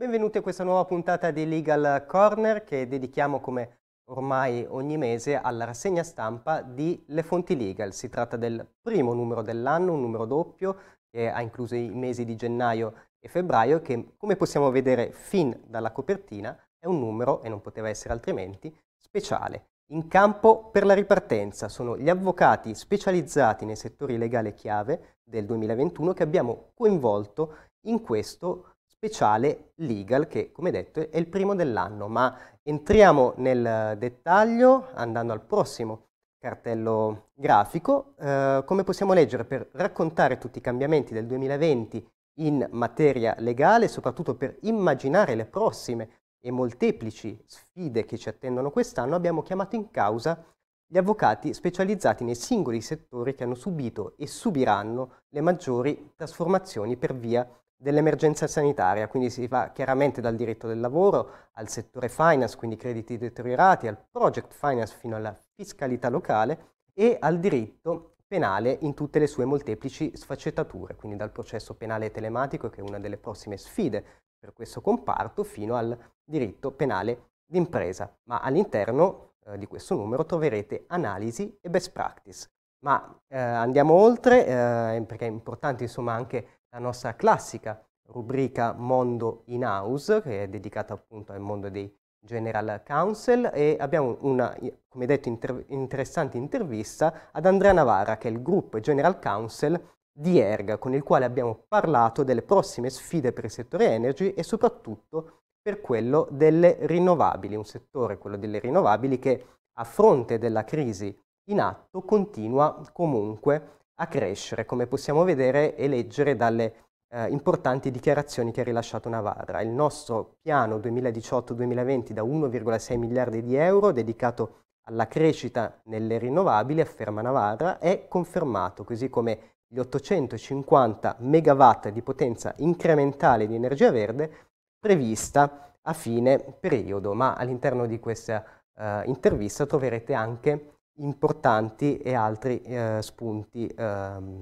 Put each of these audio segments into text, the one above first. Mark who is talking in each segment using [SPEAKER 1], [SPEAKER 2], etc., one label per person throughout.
[SPEAKER 1] Benvenuti a questa nuova puntata di Legal Corner che dedichiamo come ormai ogni mese alla rassegna stampa di Le Fonti Legal. Si tratta del primo numero dell'anno, un numero doppio che ha incluso i mesi di gennaio e febbraio che come possiamo vedere fin dalla copertina è un numero, e non poteva essere altrimenti, speciale. In campo per la ripartenza sono gli avvocati specializzati nei settori legali chiave del 2021 che abbiamo coinvolto in questo speciale legal che come detto è il primo dell'anno, ma entriamo nel dettaglio andando al prossimo cartello grafico. Eh, come possiamo leggere per raccontare tutti i cambiamenti del 2020 in materia legale, soprattutto per immaginare le prossime e molteplici sfide che ci attendono quest'anno, abbiamo chiamato in causa gli avvocati specializzati nei singoli settori che hanno subito e subiranno le maggiori trasformazioni per via dell'emergenza sanitaria, quindi si va chiaramente dal diritto del lavoro al settore finance, quindi crediti deteriorati, al project finance fino alla fiscalità locale e al diritto penale in tutte le sue molteplici sfaccettature, quindi dal processo penale telematico, che è una delle prossime sfide per questo comparto, fino al diritto penale d'impresa. Ma all'interno eh, di questo numero troverete analisi e best practice. Ma eh, andiamo oltre, eh, perché è importante insomma anche la nostra classica rubrica Mondo in House, che è dedicata appunto al mondo dei General Counsel e abbiamo una, come detto, inter interessante intervista ad Andrea Navara, che è il gruppo General Counsel di ERG, con il quale abbiamo parlato delle prossime sfide per il settore energy e soprattutto per quello delle rinnovabili, un settore, quello delle rinnovabili, che a fronte della crisi in atto continua comunque a crescere, come possiamo vedere e leggere dalle eh, importanti dichiarazioni che ha rilasciato Navarra. Il nostro piano 2018-2020 da 1,6 miliardi di euro dedicato alla crescita nelle rinnovabili, afferma Navarra, è confermato, così come gli 850 megawatt di potenza incrementale di energia verde prevista a fine periodo, ma all'interno di questa eh, intervista troverete anche importanti e altri eh, spunti eh,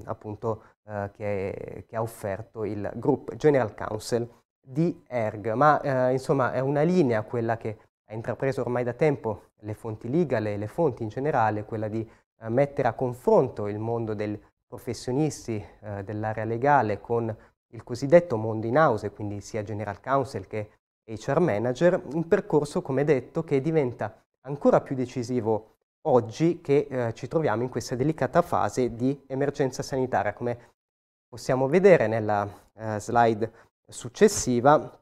[SPEAKER 1] appunto, eh, che, che, ha offerto il Group General Council di ERG, ma eh, insomma è una linea quella che ha intrapreso ormai da tempo le fonti legal e le fonti in generale, quella di eh, mettere a confronto il mondo dei professionisti eh, dell'area legale con il cosiddetto mondo in house, quindi sia General Counsel che HR Manager, un percorso, come detto, che diventa ancora più decisivo oggi che eh, ci troviamo in questa delicata fase di emergenza sanitaria. Come possiamo vedere nella eh, slide successiva,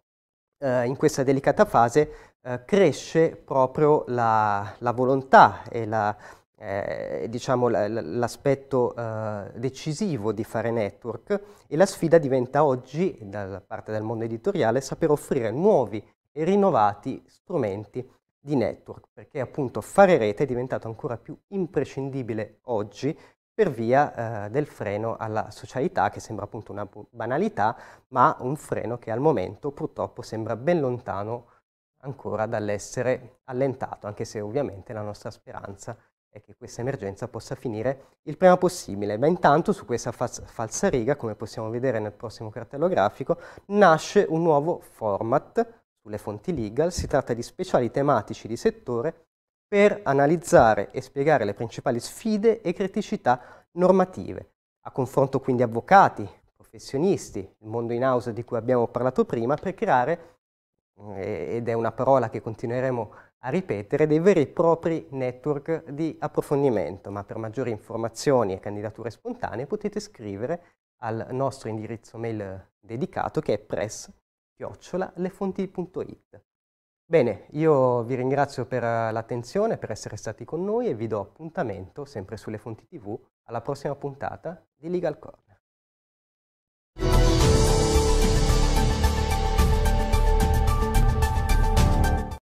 [SPEAKER 1] eh, in questa delicata fase eh, cresce proprio la, la, volontà e la, eh, diciamo l'aspetto eh, decisivo di fare network e la sfida diventa oggi, da parte del mondo editoriale, saper offrire nuovi e rinnovati strumenti di network, perché appunto fare rete è diventato ancora più imprescindibile oggi per via eh, del freno alla socialità, che sembra appunto una banalità, ma un freno che al momento purtroppo sembra ben lontano ancora dall'essere allentato, anche se ovviamente la nostra speranza è che questa emergenza possa finire il prima possibile. Ma intanto su questa falsa riga, come possiamo vedere nel prossimo cartello grafico, nasce un nuovo format sulle fonti legal, si tratta di speciali tematici di settore per analizzare e spiegare le principali sfide e criticità normative, a confronto quindi avvocati, professionisti, il mondo in house di cui abbiamo parlato prima, per creare, eh, ed è una parola che continueremo a ripetere, dei veri e propri network di approfondimento, ma per maggiori informazioni e candidature spontanee potete scrivere al nostro indirizzo mail dedicato che è press chiocciola chiocciola.lefonti.it. Bene, io vi ringrazio per eh, l'attenzione, per essere stati con noi e vi do appuntamento, sempre sulle Fonti TV, alla prossima puntata di Legal Core.